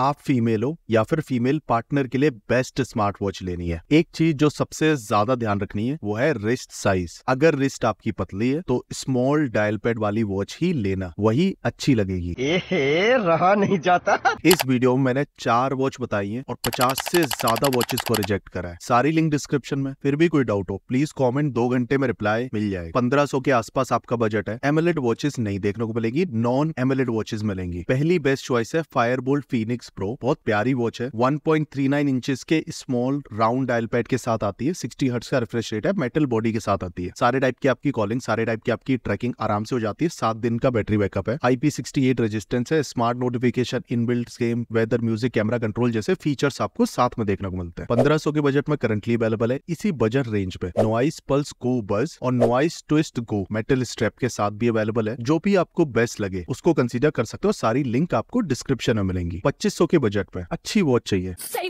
आप फीमेल हो या फिर फीमेल पार्टनर के लिए बेस्ट स्मार्ट वॉच लेनी है एक चीज जो सबसे ज्यादा ध्यान रखनी है वो है रिस्ट साइज अगर रिस्ट आपकी पतली है तो स्मॉल डायल पैड वाली वॉच ही लेना वही अच्छी लगेगी रहा नहीं जाता इस वीडियो में मैंने चार वॉच बताई है और पचास से ज्यादा वॉचेस को रिजेक्ट करा है सारी लिंक डिस्क्रिप्शन में फिर भी कोई डाउट हो प्लीज कॉमेंट दो घंटे में रिप्लाई मिल जाए पंद्रह सौ के आसपास आपका बजट है एमएलएड वॉचेस नहीं देखने को मिलेगी नॉन एमएलएड वॉचेस मिलेंगी पहली बेस्ट चॉइस है फायरबोल्ट फीनिक्स प्रो बहुत प्यारी वॉच है 1.39 पॉइंट के स्मॉल राउंड डायल पैड के साथ आती है 60 हर्ट्स का रिफ्रेश रेट है मेटल बॉडी के साथ आती है सारे टाइप की आपकी कॉलिंग सारे टाइप की आपकी ट्रैकिंग आराम से हो जाती है सात दिन का बैटरी बैकअप है आईपी रेजिस्टेंस है smart notification inbuilt game weather music camera control जैसे फीचर्स आपको साथ में देखने को मिलते हैं पंद्रह के बजट में करंटली अवेलेबल है इसी बजट रेंज पे नोइस पल्स गो बज और Noise Twist Go metal strap के साथ भी अवेलेबल है जो भी आपको बेस्ट लगे उसको कंसिडर कर सकते हो सारी लिंक आपको डिस्क्रिप्शन में मिलेंगी पच्चीस के बजट में अच्छी वॉच चाहिए सही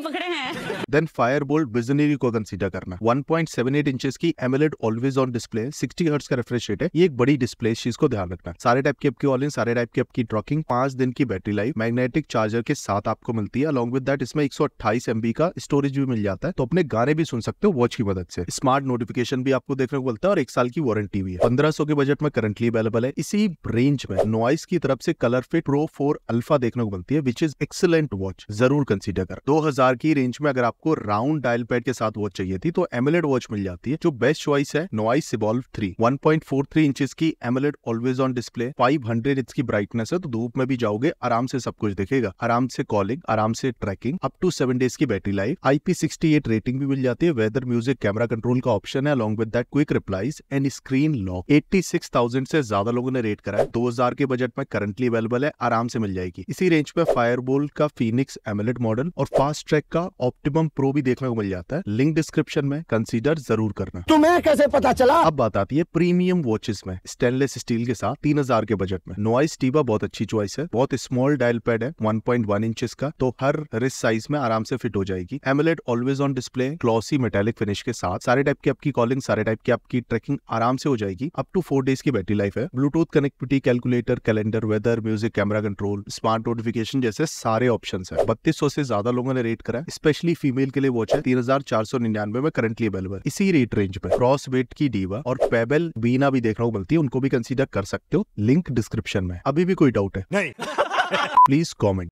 देन फायर बोल्ट विजनरी को कंसीडर करना 1.78 इंचेस की AMOLED always on display 60 hertz का रिफ्रेश रेट है ये एक बड़ी डिस्प्ले चीज को ध्यान रखना सारे टाइप की आपकी इन सारे टाइप की आपकी ड्रॉकिंग पांच दिन की बैटरी लाइफ मैग्नेटिक चार्जर के साथ आपको मिलती है अलॉन्ग विद दैट इसमें एक सौ का स्टोरेज भी मिल जाता है तो अपने गाने भी सुन सकते हो वॉच की मदद से स्मार्ट नोटिफिकेशन भी आपको देखने को मिलता है और एक साल की वारंटी भी है पंद्रह के बजट में करंटली अवेलेबल है इसी रेंज में नॉइस की तरफ से Color Fit Pro four Alpha देखने को मिलती है विच इज एक्सलेंट वॉच जरूर कंसिडर कर दो हजार की रेंज में अगर आपको राउंड डायल पैड के साथ वॉच चाहिए थी तो एमलेट वॉच मिल जाती है जो बेस्ट चॉइस है नोआई सिबॉल्व three one point four three inches की AMOLED always on display five hundred inch की ब्राइटनेस है तो धूप में भी जाओगे आराम से सब कुछ दिखेगा आराम से कॉलिंग आराम से tracking up to seven days की battery life IP sixty eight rating भी मिल जाती है वेदर म्यूजिक कैमरा कंट्रोल का ऑप्शन है along with quick replies and screen lock eighty six thousand से ज्यादा लोगों ने रेट करा है दो हजार के बजट में करंटली अवेलेबल है आराम से मिल जाएगी इसी रेंज पे फायरबोल का फीनिक्स एमलेट मॉडल और फास्ट ट्रैक का ऑप्टिम एल्बम प्रो भी देखने को मिल जाता है लिंक डिस्क्रिप्शन में कंसीडर जरूर करना तुम्हें कैसे पता चला अब बात आती है प्रीमियम वॉचेस में स्टेनलेस स्टील के साथ तीन हजार के बजट में नॉइस टीबा बहुत अच्छी चॉइस है बहुत स्मॉल डायल पैड है वन पॉइंट इंच का तो हर रिस्ट साइज में आराम से फिट हो जाएगी AMOLED always on display classy metallic finish के साथ सारे टाइप की आपकी कॉलिंग सारे टाइप की आपकी ट्रैकिंग आराम से हो जाएगी अप टू फोर डेज की बैटरी लाइफ है Bluetooth connectivity calculator calendar weather music camera control smart notification जैसे सारे ऑप्शन है बत्तीस से ज्यादा लोगों ने रेट करा स्पेशली फीमेल के लिए वॉच है तीन हजार में करंटली अवेलेबल इसी रेट रेंज पर क्रॉस वेट की डीवा और पेबल बीना भी देख रहा हूँ मिलती है उनको भी कंसिडर कर सकते हो लिंक डिस्क्रिप्शन में अभी भी कोई डाउट है नहीं प्लीज कॉमेंट